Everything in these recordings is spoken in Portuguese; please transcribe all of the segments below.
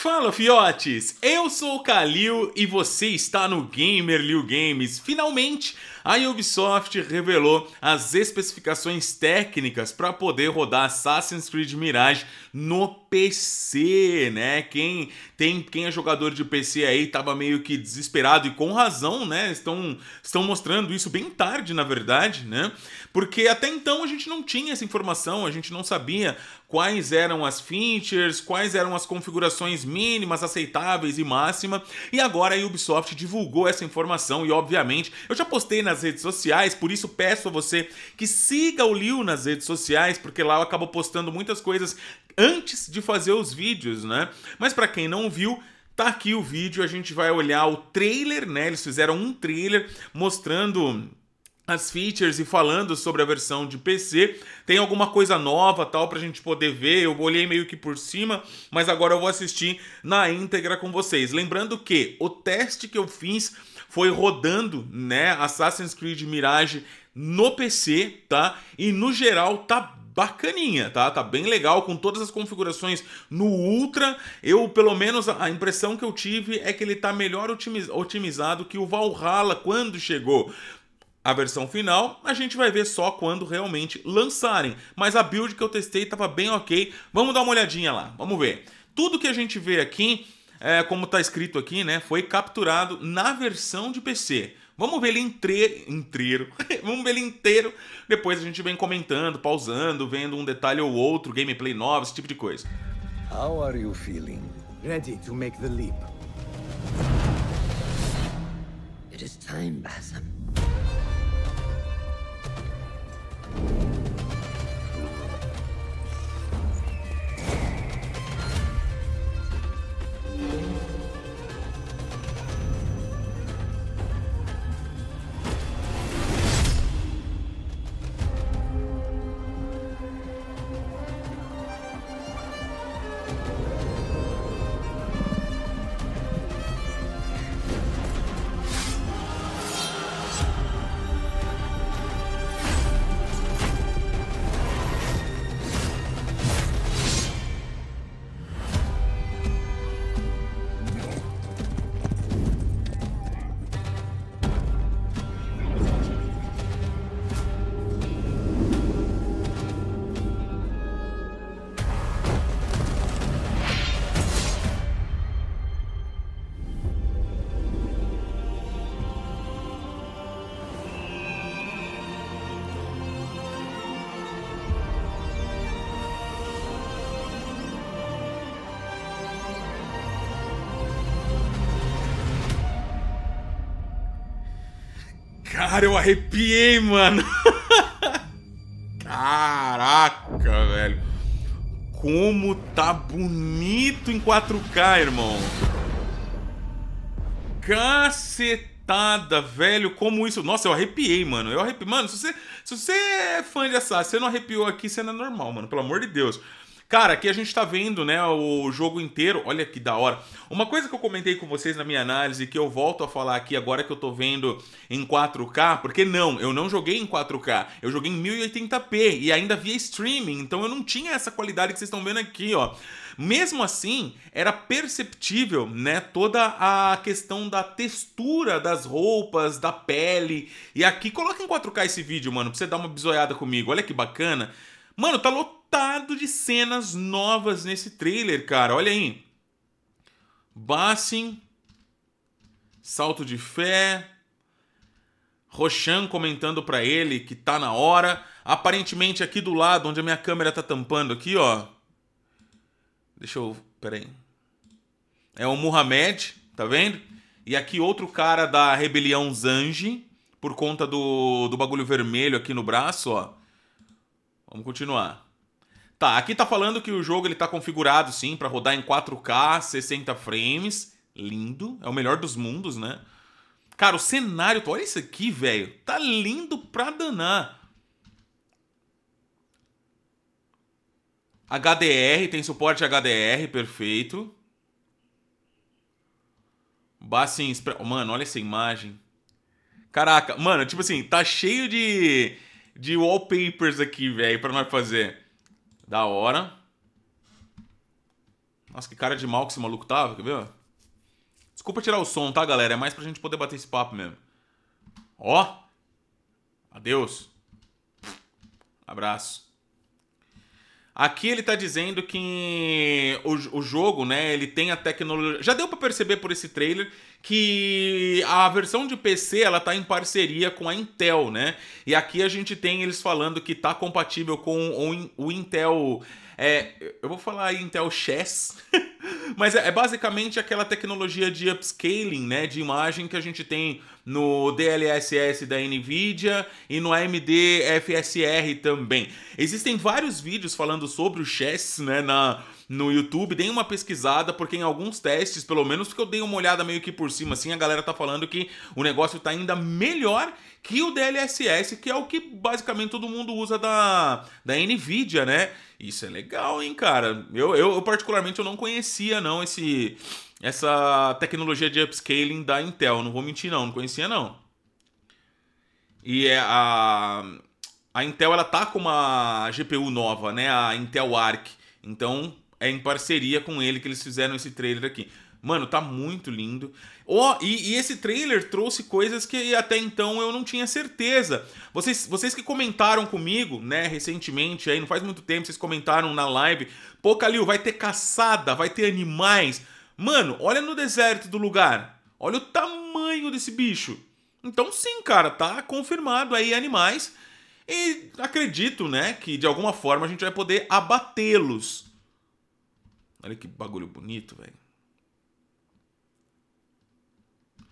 Fala fiotes, eu sou o Kalil e você está no Gamer Liu Games. Finalmente, a Ubisoft revelou as especificações técnicas para poder rodar Assassin's Creed Mirage no PC, né? Quem tem quem é jogador de PC aí tava meio que desesperado e com razão, né? Estão estão mostrando isso bem tarde, na verdade, né? Porque até então a gente não tinha essa informação, a gente não sabia quais eram as features, quais eram as configurações mínimas aceitáveis e máxima. E agora a Ubisoft divulgou essa informação e obviamente eu já postei nas nas redes sociais, por isso peço a você que siga o Lil nas redes sociais, porque lá eu acabo postando muitas coisas antes de fazer os vídeos, né? Mas para quem não viu, tá aqui o vídeo, a gente vai olhar o trailer, né? Eles fizeram um trailer mostrando as features e falando sobre a versão de PC. Tem alguma coisa nova, tal, pra gente poder ver. Eu olhei meio que por cima, mas agora eu vou assistir na íntegra com vocês. Lembrando que o teste que eu fiz foi rodando, né, Assassin's Creed Mirage no PC, tá? E no geral tá bacaninha, tá? Tá bem legal com todas as configurações no Ultra. Eu, pelo menos, a impressão que eu tive é que ele tá melhor otimizado que o Valhalla quando chegou. A versão final a gente vai ver só quando realmente lançarem, mas a build que eu testei estava bem ok. Vamos dar uma olhadinha lá, vamos ver. Tudo que a gente vê aqui é, como está escrito aqui, né, foi capturado na versão de PC. Vamos ver ele inteiro. Vamos ver ele inteiro. Depois a gente vem comentando, pausando, vendo um detalhe ou outro, gameplay novo, esse tipo de coisa. How are you feeling? Ready to make the leap. It is time, Basim. Cara, eu arrepiei, mano. Caraca, velho. Como tá bonito em 4K, irmão. Cacetada, velho. Como isso... Nossa, eu arrepiei, mano. Eu arrepiei. Mano, se você, se você é fã de Assassin, você não arrepiou aqui, você não é normal, mano. Pelo amor de Deus. Cara, aqui a gente tá vendo, né, o jogo inteiro. Olha que da hora. Uma coisa que eu comentei com vocês na minha análise, que eu volto a falar aqui agora que eu tô vendo em 4K, porque não, eu não joguei em 4K, eu joguei em 1080p e ainda via streaming, então eu não tinha essa qualidade que vocês estão vendo aqui, ó. Mesmo assim, era perceptível, né, toda a questão da textura das roupas, da pele. E aqui, coloca em 4K esse vídeo, mano, pra você dar uma bisoiada comigo. Olha que bacana. Mano, tá lotado lotado de cenas novas nesse trailer, cara. Olha aí. Bassin, salto de fé. Roshan comentando para ele que tá na hora. Aparentemente aqui do lado, onde a minha câmera tá tampando aqui, ó. Deixa eu, peraí. É o Muhammad, tá vendo? E aqui outro cara da rebelião Zanji, por conta do, do bagulho vermelho aqui no braço, ó. Vamos continuar. Tá, aqui tá falando que o jogo ele tá configurado sim para rodar em 4K, 60 frames. Lindo, é o melhor dos mundos, né? Cara, o cenário, olha isso aqui, velho. Tá lindo pra danar. HDR, tem suporte HDR, perfeito. Bassin, mano, olha essa imagem. Caraca, mano, tipo assim, tá cheio de de wallpapers aqui, velho, para nós fazer. Da hora. Nossa, que cara de mal que esse maluco tava, quer ver? Desculpa tirar o som, tá, galera? É mais pra gente poder bater esse papo mesmo. Ó! Adeus. Abraço. Aqui ele está dizendo que o, o, jogo, né, ele tem a tecnologia. Já deu para perceber por esse trailer que a versão de PC ela tá em parceria com a Intel, né? E aqui a gente tem eles falando que tá compatível com o, o Intel. É, eu vou falar Intel Chess. Mas é, é, basicamente aquela tecnologia de upscaling, né, de imagem que a gente tem no DLSS da Nvidia e no AMD FSR também. Existem vários vídeos falando sobre o chess, né, na no YouTube, dei uma pesquisada, porque em alguns testes, pelo menos que eu dei uma olhada meio que por cima, assim, a galera tá falando que o negócio tá ainda melhor que o DLSS, que é o que basicamente todo mundo usa da, da Nvidia, né? Isso é legal, hein, cara? Eu, eu, eu particularmente eu não conhecia conhecia não esse essa tecnologia de upscaling da Intel, não vou mentir não, não conhecia não. E é, a a Intel ela tá com uma GPU nova, né, a Intel Arc. Então é em parceria com ele que eles fizeram esse trailer aqui. Mano, tá muito lindo. Oh, e, e, esse trailer trouxe coisas que até então eu não tinha certeza. Vocês, vocês que comentaram comigo, né, recentemente, aí não faz muito tempo, vocês comentaram na live. Pô, Calil, vai ter caçada, vai ter animais. Mano, olha no deserto do lugar. Olha o tamanho desse bicho. Então sim, cara, tá confirmado aí animais. E acredito, né, que de alguma forma a gente vai poder abatê-los. Olha que bagulho bonito, velho.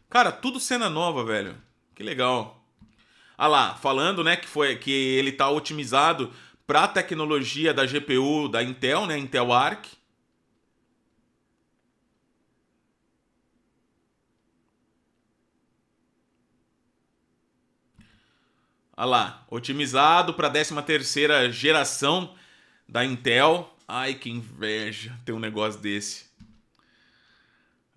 Cara, tudo cena nova, velho. Que legal. Ah lá, falando, né, que foi que ele tá otimizado para a tecnologia da GPU da Intel, né, Intel Arc. Ah lá, otimizado para a 13ª geração da Intel. Ai, que inveja ter um negócio desse.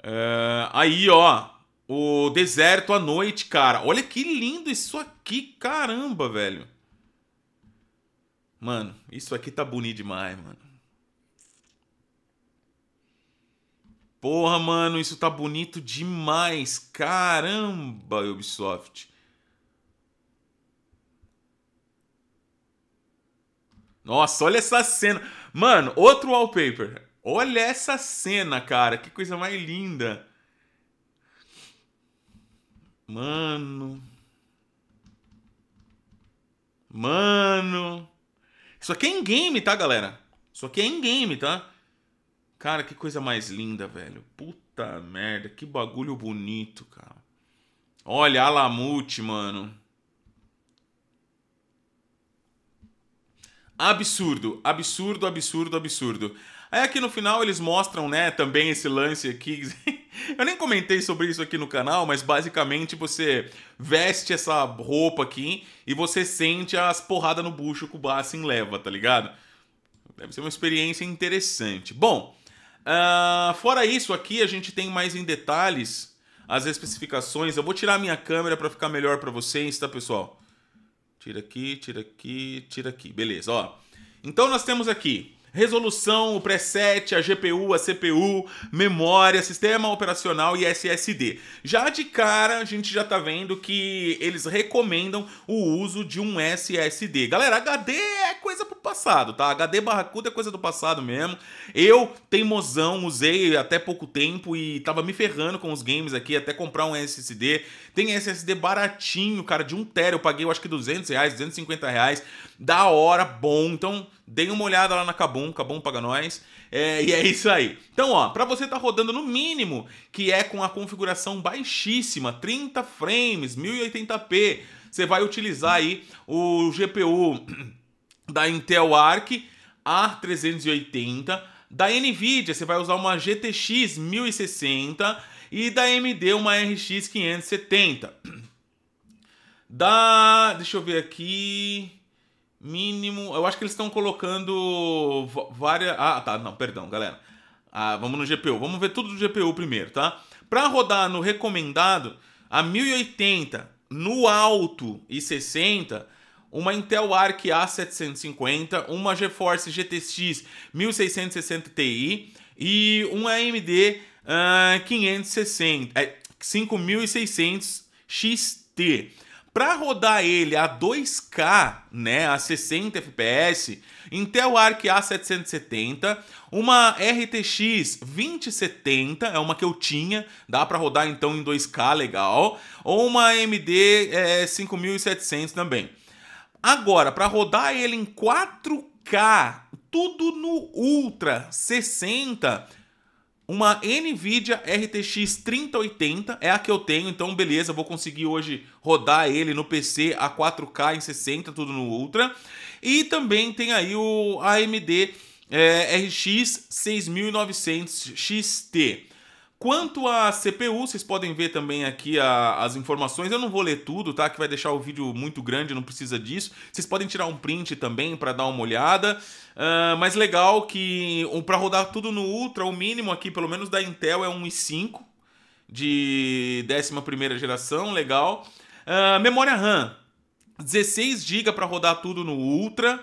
Uh, aí, ó, o deserto à noite, cara. Olha que lindo isso aqui, caramba, velho. Mano, isso aqui tá bonito demais, mano. Porra, mano, isso tá bonito demais. Caramba, Ubisoft. Nossa, olha essa cena. Mano, outro wallpaper. Olha essa cena, cara. Que coisa mais linda. Mano. Mano. Isso aqui é em game, tá, galera? Isso aqui é em game, tá? Cara, que coisa mais linda, velho. Puta merda, que bagulho bonito, cara. Olha, Alamute, mano. Absurdo, absurdo, absurdo, absurdo. Aí aqui no final eles mostram, né, também esse lance aqui. Eu nem comentei sobre isso aqui no canal, mas basicamente você veste essa roupa aqui e você sente as porradas no bucho que o Bassin leva, tá ligado? Deve ser uma experiência interessante. Bom, uh, fora isso aqui a gente tem mais em detalhes as especificações. Eu vou tirar minha câmera para ficar melhor para vocês, tá, pessoal? Tira aqui, tira aqui, tira aqui. Beleza, ó. Então nós temos aqui resolução, o preset, a GPU, a CPU, memória, sistema operacional e SSD. Já de cara, a gente já tá vendo que eles recomendam o uso de um SSD. Galera, HD é coisa pro passado, tá? HD barracuda é coisa do passado mesmo. Eu, teimosão, usei até pouco tempo e tava me ferrando com os games aqui até comprar um SSD. Tem SSD baratinho, cara, de um tera. Eu paguei, eu acho que 200 reais, 250 reais. Da hora, bom. Então, Deem uma olhada lá na Cabum, Cabum paga nós. É, e é isso aí. Então, ó, para você tá rodando no mínimo, que é com a configuração baixíssima, 30 frames, 1080p, você vai utilizar aí o GPU da Intel Arc A380, da Nvidia você vai usar uma GTX 1060 e da AMD uma RX 570. Da, deixa eu ver aqui, Mínimo. Eu acho que eles estão colocando várias. Ah, tá. Não, perdão, galera. Ah, vamos no GPU. Vamos ver tudo do GPU primeiro, tá? Para rodar no recomendado, a 1080 no alto e 60, uma Intel Arc A750, uma GeForce GTX 1660 Ti e um AMD uh, 560, é, 5600 XT. Para rodar ele a 2K, né, a 60 FPS, Intel Arc A770, uma RTX 2070, é uma que eu tinha, dá para rodar então em 2K, legal, ou uma AMD é, 5700 também. Agora, para rodar ele em 4K, tudo no Ultra 60, uma NVIDIA RTX 3080 é a que eu tenho, então beleza, vou conseguir hoje rodar ele no PC a 4K em 60, tudo no Ultra. E também tem aí o AMD é, RX 6900 XT. Quanto à CPU, vocês podem ver também aqui a, as informações. Eu não vou ler tudo, tá? Que vai deixar o vídeo muito grande, não precisa disso. Vocês podem tirar um print também para dar uma olhada. Uh, mas legal que para rodar tudo no Ultra, o mínimo aqui, pelo menos da Intel, é 1.5 de 11 geração, legal. Uh, memória RAM, 16 GB para rodar tudo no Ultra.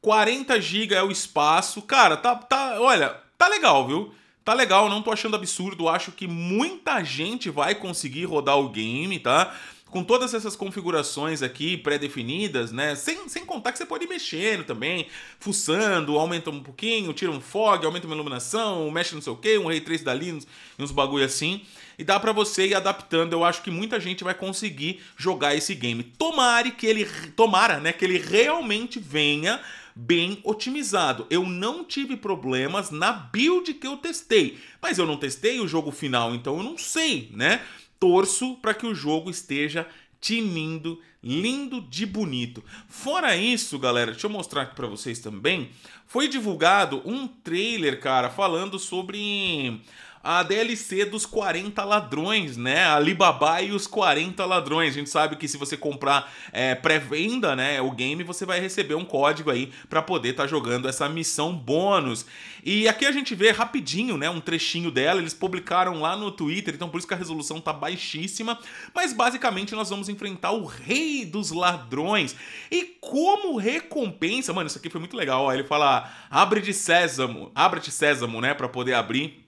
40 GB é o espaço. Cara, tá, tá, olha, tá legal, viu? tá legal, não tô achando absurdo, acho que muita gente vai conseguir rodar o game, tá? com todas essas configurações aqui pré-definidas, né? Sem, sem contar que você pode ir mexendo também, fuçando, aumenta um pouquinho, tira um fog, aumenta uma iluminação, mexe não sei o que, um Ray 3 dali, uns, uns bagulho assim. E dá para você ir adaptando. Eu acho que muita gente vai conseguir jogar esse game. Tomare que ele. Tomara, né? Que ele realmente venha bem otimizado. Eu não tive problemas na build que eu testei, mas eu não testei o jogo final, então eu não sei, né? Torço para que o jogo esteja tinindo, lindo de bonito. Fora isso, galera, deixa eu mostrar aqui para vocês também. Foi divulgado um trailer, cara, falando sobre a DLC dos 40 ladrões, né? Alibaba e os 40 ladrões. A gente sabe que se você comprar é, pré-venda, né, o game, você vai receber um código aí para poder estar tá jogando essa missão bônus. E aqui a gente vê rapidinho, né, um trechinho dela. Eles publicaram lá no Twitter, então por isso que a resolução tá baixíssima, mas basicamente nós vamos enfrentar o rei dos ladrões. E como recompensa, mano, isso aqui foi muito legal, ó, ele fala: "Abre de sésamo, abre de sésamo, né, para poder abrir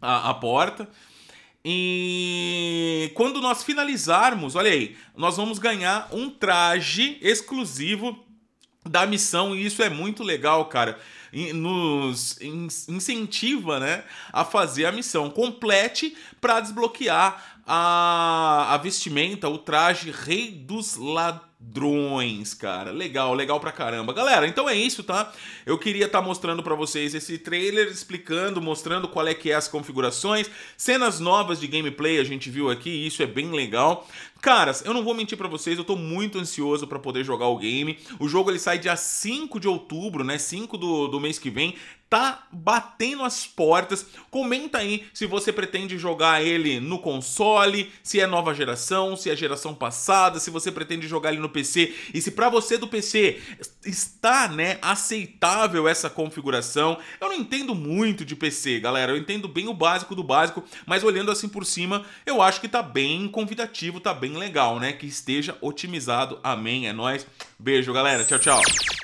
a, a porta. E quando nós finalizarmos, olha aí, nós vamos ganhar um traje exclusivo da missão e isso é muito legal, cara. Nos incentiva, né, a fazer a missão complete para desbloquear a, a vestimenta, o traje Rei dos Ladrões Drones, cara. Legal, legal pra caramba. Galera, então é isso, tá? Eu queria estar tá mostrando para vocês esse trailer, explicando, mostrando qual é que é as configurações, cenas novas de gameplay a gente viu aqui, isso é bem legal. Caras, eu não vou mentir para vocês, eu tô muito ansioso para poder jogar o game. O jogo ele sai dia 5 de outubro, né? 5 do, do mês que vem. Tá batendo as portas. Comenta aí se você pretende jogar ele no console, se é nova geração, se é geração passada, se você pretende jogar ele no PC e se para você do PC está, né, aceitável essa configuração. Eu não entendo muito de PC, galera. Eu entendo bem o básico do básico, mas olhando assim por cima, eu acho que tá bem convidativo, tá bem bem legal, né? Que esteja otimizado. Amém. É nós. Beijo, galera. Tchau, tchau.